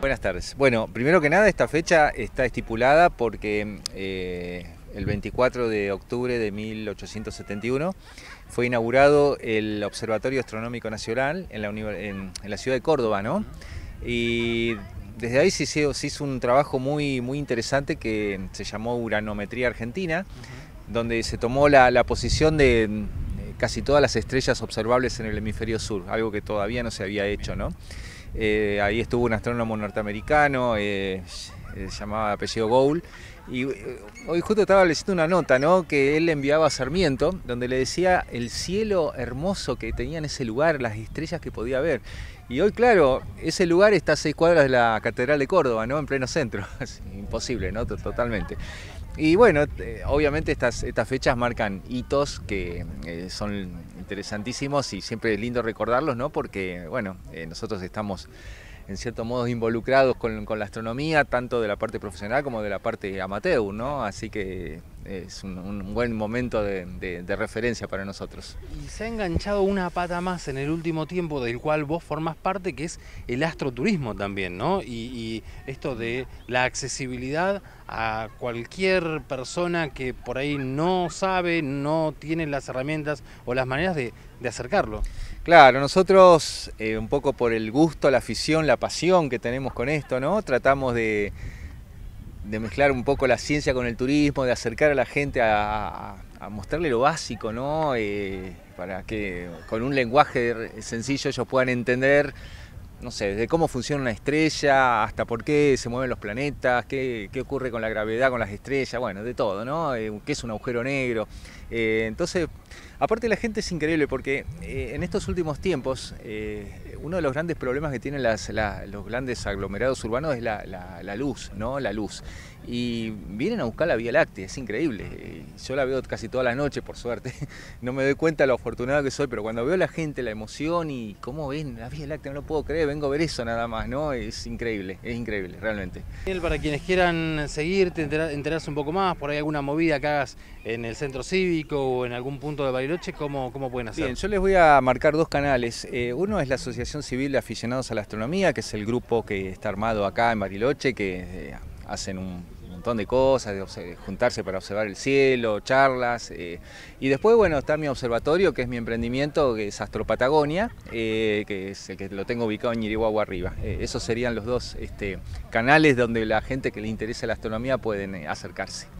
Buenas tardes. Bueno, primero que nada, esta fecha está estipulada porque eh, el 24 de octubre de 1871 fue inaugurado el Observatorio Astronómico Nacional en la, ciudad de Córdoba, ¿no? Y desde ahí se hizo, un trabajo muy, muy interesante que se llamó Uranometría Argentina, donde se tomó la, la posición de casi todas las estrellas observables en el hemisferio sur, algo que todavía no se había hecho, ¿no? Eh, ahí estuvo un astrónomo norteamericano, eh, eh, se llamaba apellido Gould. Y hoy justo estaba leyendo una nota, ¿no? Que él le enviaba a Sarmiento, donde le decía el cielo hermoso que tenía en ese lugar, las estrellas que podía ver. Y hoy, claro, ese lugar está a seis cuadras de la Catedral de Córdoba, ¿no? En pleno centro. imposible, ¿no? Totalmente. Y bueno, eh, obviamente estas, estas fechas marcan hitos que eh, son interesantísimos y siempre es lindo recordarlos, ¿no? Porque, bueno, eh, nosotros estamos en cierto modo involucrados con, con, la astronomía, tanto de la parte profesional como de la parte amateur, ¿no? Así que es un, buen momento de, referencia para nosotros. Y se ha enganchado una pata más en el último tiempo del cual vos formás parte, que es el astroturismo también, ¿no? Y, esto de la accesibilidad a cualquier persona que por ahí no sabe, no tiene las herramientas o las maneras de, acercarlo. Claro, nosotros eh, un poco por el gusto, la afición, la pasión que tenemos con esto, ¿no? Tratamos de de, mezclar un poco la ciencia con el turismo, de acercar a la gente a, mostrarle lo básico, ¿no? Eh, para que con un lenguaje sencillo ellos puedan entender no sé, desde cómo funciona una estrella hasta por qué se mueven los planetas, qué, ocurre con la gravedad, con las estrellas, bueno, de todo, ¿no? Eh, ¿Qué es un agujero negro? Eh, entonces, aparte la gente es increíble porque eh, en estos últimos tiempos uno de los grandes problemas que tienen los grandes aglomerados urbanos es la, luz, ¿no? La luz. Y vienen a buscar la Vía Láctea, es increíble. Yo la veo casi toda la noche, por suerte. No me doy cuenta lo afortunado que soy, pero cuando veo a la gente, la emoción y cómo ven la Vía Láctea, no lo puedo creer vengo a ver eso nada más, ¿no? Es increíble, es increíble, realmente. Para quienes quieran seguirte, enterarse un poco más, por ahí alguna movida que hagas en el centro cívico o en algún punto de Bariloche, ¿cómo, pueden hacer? Bien, yo les voy a marcar dos canales. Eh, uno es la Asociación Civil de Aficionados a la Astronomía, que es el grupo que está armado acá en Bariloche, que eh, hacen un montón de cosas, de juntarse para observar el cielo, charlas. Eh, y después, bueno, está mi observatorio, que es mi emprendimiento, que es Astro Patagonia, eh, que es el que lo tengo ubicado en Yirihuahua arriba. Eh, esos serían los dos este, canales donde la gente que le interesa la astronomía pueden acercarse.